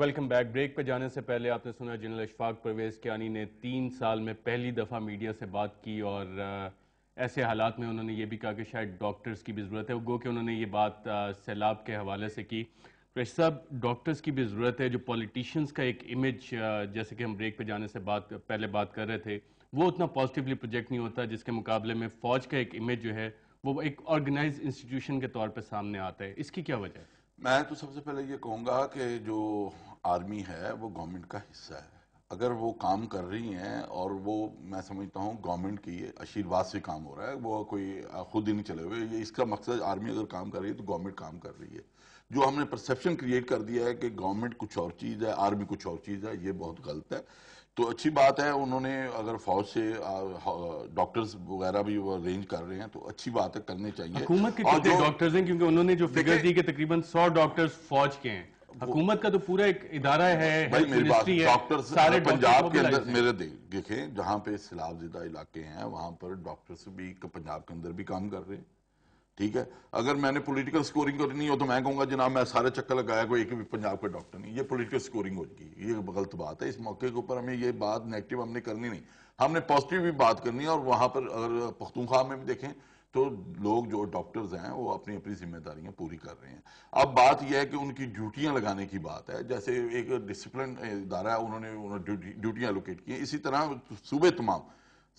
Welcome back break पे जाने से पहले आपने सुना जनरल अशफाक परवेज़ कियानी ने तीन साल में पहली दफ़ा मीडिया से बात की और ऐसे हालात में उन्होंने ये भी कहा कि शायद डॉक्टर्स की भी ज़रूरत है गो कि उन्होंने ये बात सैलाब के हवाले से की प्रेस साहब डॉक्टर्स की भी ज़रूरत है जो पॉलिटिशियंस का एक इमेज जैसे कि हम ब्रेक पर जाने से बात पहले बात कर रहे थे वो उतना पॉजिटिवली प्रोजेक्ट नहीं होता जिसके मुकाबले में फ़ौज का एक इमेज जो है वो एक ऑर्गेनाइज इंस्टीट्यूशन के तौर पर सामने आता है इसकी क्या वजह है मैं तो सबसे पहले ये कहूँगा कि जो आर्मी है वो गवर्नमेंट का हिस्सा है अगर वो काम कर रही हैं और वो मैं समझता हूँ गवर्नमेंट की आशीर्वाद से काम हो रहा है वो कोई खुद ही नहीं चले हुए ये इसका मकसद आर्मी अगर काम कर रही है तो गवर्नमेंट काम कर रही है जो हमने परसेप्शन क्रिएट कर दिया है कि गवर्नमेंट कुछ और चीज़ है आर्मी कुछ और चीज़ है ये बहुत गलत है तो अच्छी बात है उन्होंने अगर फौज से डॉक्टर्स वगैरह भी अरेंज कर रहे हैं तो अच्छी बात है करने चाहिए डॉक्टर्स हैं क्योंकि उन्होंने जो फिगर दी कि तकरीबन सौ डॉक्टर्स फौज के हैं हुकूमत का तो पूरा एक इदारा है डॉक्टर सारे पंजाब के अंदर मेरे देखें जहां पे सैलाब जिदा इलाके हैं वहां पर डॉक्टर्स भी पंजाब के अंदर भी काम कर रहे हैं ठीक है अगर मैंने पॉलिटिकल स्कोरिंग करनी हो तो मैं कहूंगा जनाब मैं सारे चक्कर लगाया कोई एक भी पंजाब का डॉक्टर नहीं ये पॉलिटिकल स्कोरिंग हो जाएगी ये गलत बात है इस मौके के ऊपर हमें ये बात नेगेटिव हमने करनी नहीं हमने पॉजिटिव भी बात करनी है और वहां पर अगर पख्तूखा में भी देखें तो लोग जो डॉक्टर्स हैं वो अपनी अपनी जिम्मेदारियां पूरी कर रहे हैं अब बात यह है कि उनकी ड्यूटियां लगाने की बात है जैसे एक डिसिप्लिन इदारा है उन्होंने ड्यूटियां एलोकेट की इसी तरह सूबे तमाम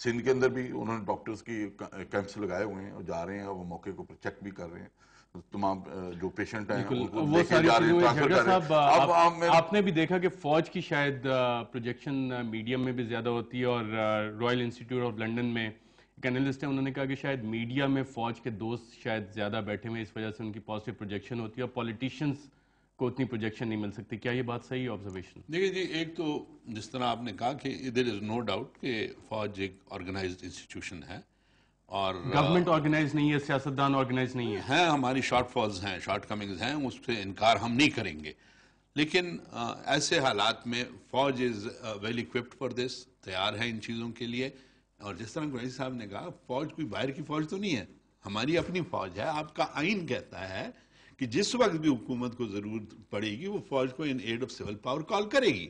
सिंध के अंदर भी उन्होंने डॉक्टर्स की कैंप्स लगाए हुए हैं और जा रहे हैं और वो मौके को चेक भी कर रहे हैं तमाम जो पेशेंट हैं उनको वो सारी साहब आप, आप आपने भी देखा कि फौज की शायद प्रोजेक्शन मीडियम में भी ज्यादा होती है और रॉयल इंस्टीट्यूट ऑफ लंदन में एक एनालिस्ट है उन्होंने कहा कि शायद मीडिया में फौज के दोस्त शायद ज्यादा बैठे हुए इस वजह से उनकी पॉजिटिव प्रोजेक्शन होती है और पॉलिटिशियंस को उतनी प्रोजेक्शन नहीं मिल सकती क्या ये बात सही ऑब्जर्वेशन देखिए जी एक तो जिस तरह आपने कहा कि देर इज नो डाउट कि फौज एक ऑर्गेनाइज इंस्टीट्यूशन है और गवर्नमेंट uh, ऑर्गेनाइज नहीं है सियासतदान ऑर्गेनाइज नहीं है है हमारी शॉर्टफॉल्स हैं शॉर्ट कमिंग्स हैं उससे इनकार हम नहीं करेंगे लेकिन आ, uh, ऐसे हालात में फौज is well equipped for this तैयार है इन चीज़ों के लिए और जिस तरह गुराई साहब ने कहा फौज कोई बाहर की फौज तो नहीं है हमारी अपनी फौज है आपका आइन कहता है कि जिस वक्त भी हुकूमत को जरूरत पड़ेगी वो फौज को in aid of civil power call करेगी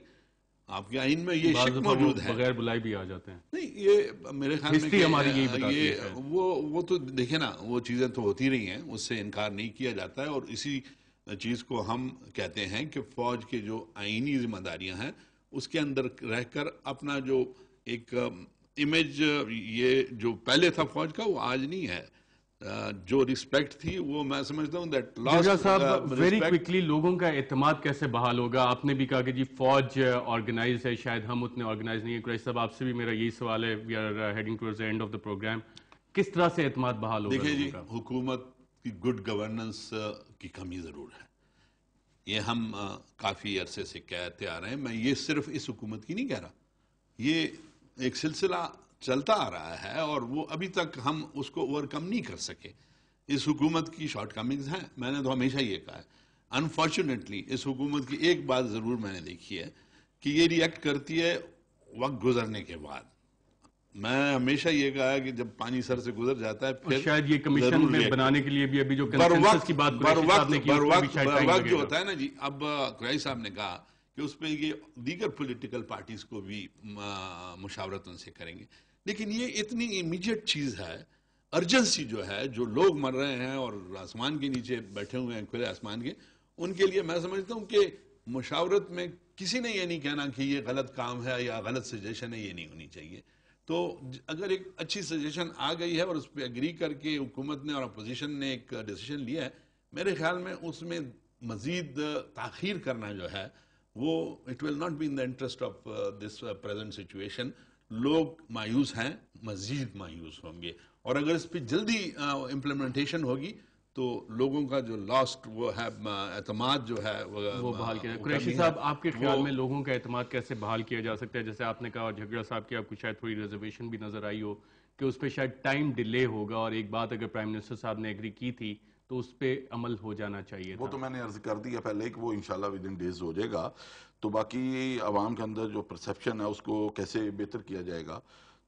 आपके आइन में ये शक मौजूद है बगैर बुलाई भी आ जाते हैं नहीं ये मेरे ख्याल में हमारी यही बताती ये है। वो वो तो देखे ना वो चीजें तो होती रही हैं उससे इनकार नहीं किया जाता है और इसी चीज को हम कहते हैं कि फौज के जो आइनी जिम्मेदारियां हैं उसके अंदर रहकर अपना जो एक इमेज ये जो पहले था फौज का वो आज नहीं है जो रिस्पेक्ट थी वो मैं समझता हूँ uh, साहब वेरी क्विकली लोगों का एतमाद कैसे बहाल होगा आपने भी कहा कि जी फौज ऑर्गेनाइज uh, है शायद हम उतने ऑर्गेनाइज नहीं है कुरैश साहब आपसे भी मेरा यही सवाल है we are heading towards the end of the programme किस तरह से एतमाद बहाल होगा देखिए जी हुकूमत की गुड गवर्नेंस uh, की कमी जरूर है ये हम काफ़ी अरसे से कहते आ रहे हैं मैं ये सिर्फ इस हुकूमत की नहीं कह रहा ये एक सिलसिला चलता आ रहा है और वो अभी तक हम उसको ओवरकम नहीं कर सके इस हुकूमत की शॉर्टकमिंग्स हैं मैंने तो हमेशा ये कहा है अनफॉर्चुनेटली इस हुकूमत की एक बात ज़रूर मैंने देखी है कि ये रिएक्ट करती है वक्त गुजरने के बाद मैं हमेशा ये कहा कि जब पानी सर से गुजर जाता है फिर शायद ये कमीशन में बनाने के लिए भी अभी जो की बात बर वक्त बर वक्त बर वक्त जो होता है ना जी अब क्राई साहब ने कहा कि उस ये दीगर पॉलिटिकल पार्टीज को भी मुशावरत उनसे करेंगे लेकिन ये इतनी इमीडिएट चीज है अर्जेंसी जो है जो लोग मर रहे हैं और आसमान के नीचे बैठे हुए हैं खुले आसमान के उनके लिए मैं समझता हूं कि मुशावरत में किसी ने यह नहीं कहना कि ये गलत काम है या गलत सजेशन है ये नहीं होनी चाहिए तो अगर एक अच्छी सजेशन आ गई है और उस पर एग्री करके हुकूमत ने और अपोजिशन ने एक डिसीजन लिया है मेरे ख्याल में उसमें मजीद ताखिर करना जो है वो it will not be in the interest of this present situation लोग मायूस हैं मजीद मायूस होंगे और अगर इस पर जल्दी इम्प्लीमेंटेशन होगी तो लोगों का जो लास्ट वो है एतमाद जो है वो, वो बहाल किया कुरैशी साहब आपके ख्याल में लोगों का एतमाद कैसे बहाल किया जा सकता है जैसे आपने कहा झगड़ा साहब की आपको शायद थोड़ी रिजर्वेशन भी नजर आई हो कि उस पर शायद टाइम डिले होगा और एक बात अगर प्राइम मिनिस्टर साहब ने एग्री की थी तो उस पर अमल हो जाना चाहिए वो तो मैंने अर्ज कर दिया पहले कि वो इनशाला विद इन डेज हो जाएगा तो बाकी आवाम के अंदर जो परसेप्शन है उसको कैसे बेहतर किया जाएगा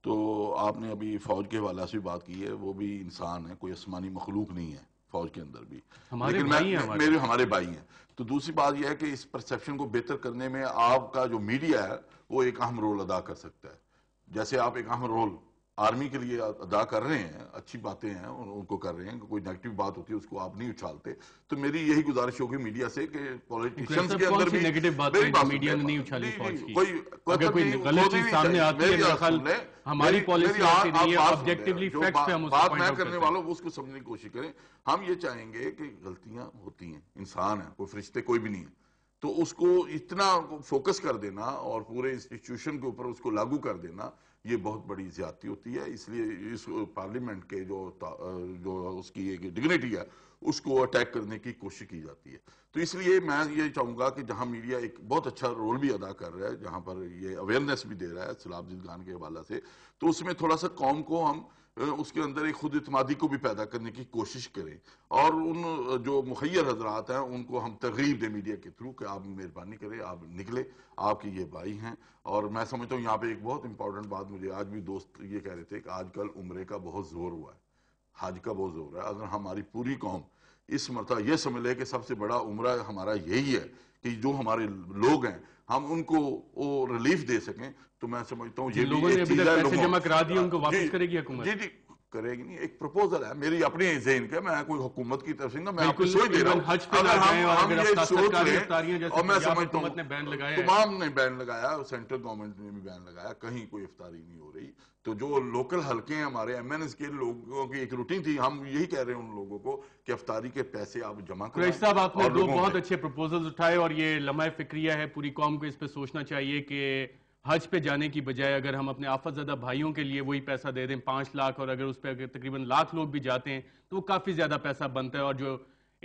तो आपने अभी फौज के हवाले से भी बात की है वो भी इंसान है कोई आसमानी मखलूक नहीं है फौज के अंदर भी हमारे लेकिन भाई मैं, हमारे मेरे हमारे भाई हैं तो दूसरी बात यह है कि इस परसेप्शन को बेहतर करने में आपका जो मीडिया है वो एक अहम रोल अदा कर सकता है जैसे आप एक अहम रोल आर्मी के लिए अदा कर रहे हैं अच्छी बातें हैं उन, उनको कर रहे हैं कोई नेगेटिव बात होती है उसको आप नहीं उछालते तो मेरी यही गुजारिश होगी मीडिया से कि पॉलिटिशियंस तो के अंदर भी नेगेटिव बात मीडिया ने नहीं उछाली कोई कोई गलत चीज सामने आती है हमारी पॉलिसी ऑब्जेक्टिवली फैक्ट्स पे हम बात करने वालों उसको समझने की कोशिश करें हम ये चाहेंगे कि गलतियां होती हैं इंसान है कोई फरिश्ते कोई भी नहीं है तो उसको इतना फोकस कर देना और पूरे इंस्टीट्यूशन के ऊपर उसको लागू कर देना ये बहुत बड़ी ज्यादा होती है इसलिए इस पार्लियामेंट के जो जो उसकी एक डिग्निटी है उसको अटैक करने की कोशिश की जाती है तो इसलिए मैं ये चाहूंगा कि जहां मीडिया एक बहुत अच्छा रोल भी अदा कर रहा है जहां पर ये अवेयरनेस भी दे रहा है सलाबजिद खान के हवाला से तो उसमें थोड़ा सा कौम को हम उसके अंदर एक खुद इतमादी को भी पैदा करने की कोशिश करें और उन जो मुहैर हजरात हैं उनको हम तरगीब दें मीडिया के थ्रू कि आप मेहरबानी करें आप निकले आपके ये भाई हैं और मैं समझता हूँ यहाँ पे एक बहुत इंपॉर्टेंट बात मुझे आज भी दोस्त ये कह रहे थे कि आजकल उम्र का बहुत जोर हुआ है हज का बहुत जोर है अगर हमारी पूरी कौम इस मरतबा यह समझ ले कि सबसे बड़ा उम्र हमारा यही है कि जो हमारे लोग हैं हम उनको वो रिलीफ दे सकें तो मैं समझता हूँ ये लोगों ने अभी पैसे जमा करा दिए हाँ। उनको वापस करेगी हुकूमत जी जी करेगी नहीं एक प्रपोजल है मेरी अपनी जहन का मैं कोई हुकूमत की तरफ से ना मैं आपको सोच दे रहा हूँ अगर हम, हम ये सोच रहे और मैं समझता हूँ तमाम ने बैन लगाया सेंट्रल गवर्नमेंट ने भी बैन लगाया कहीं कोई इफ्तारी नहीं हो रही तो जो लोकल हल्के हैं हमारे एम एन एस के लोगों की एक रूटीन थी हम यही कह रहे हैं उन लोगों को कि अफ्तारी के पैसे आप जमा तो करें साहब आपने दो बहुत अच्छे प्रपोजल्स उठाए और ये लम्हा फिक्रिया है पूरी कौम को इस पर सोचना चाहिए कि हज पे जाने की बजाय अगर हम अपने आफत ज्यादा भाइयों के लिए वही पैसा दे दें पाँच लाख और अगर उस पर अगर तकरीबन लाख लोग भी जाते हैं तो वो काफ़ी ज़्यादा पैसा बनता है और जो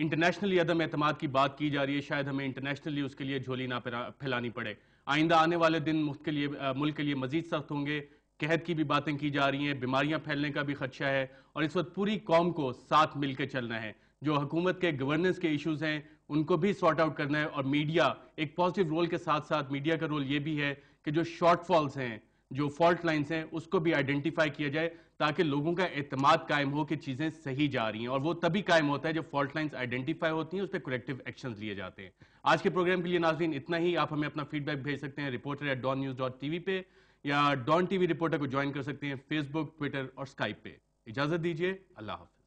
इंटरनेशनली अदम एतम की बात की जा रही है शायद हमें इंटरनेशनली उसके लिए झोली ना फैलानी पड़े आइंदा आने वाले दिन मुफ्त के लिए मुल्क के लिए मजीद सख्त होंगे कहत की भी बातें की जा रही हैं बीमारियां फैलने का भी खदशा है और इस वक्त पूरी कौम को साथ मिलकर चलना है जो हुकूमत के गवर्नेंस के इश्यूज हैं उनको भी सॉर्ट आउट करना है और मीडिया एक पॉजिटिव रोल के साथ साथ मीडिया का रोल ये भी है कि जो शॉर्टफॉल्स हैं जो फॉल्ट लाइन्स हैं उसको भी आइडेंटिफाई किया जाए ताकि लोगों का एतमाद कायम हो कि चीज़ें सही जा रही हैं और वो तभी कायम होता है जब फॉल्ट लाइन्स आइडेंटिफाई होती हैं उस पर करेक्टिव एक्शन लिए जाते हैं आज के प्रोग्राम के लिए नाजरीन इतना ही आप हमें अपना फीडबैक भेज सकते हैं reporter at Dawn news dot T V पे या डॉन टी वी रिपोर्टर को ज्वाइन कर सकते हैं फेसबुक ट्विटर और स्काइप पे इजाज़त दीजिए अल्लाह हाफ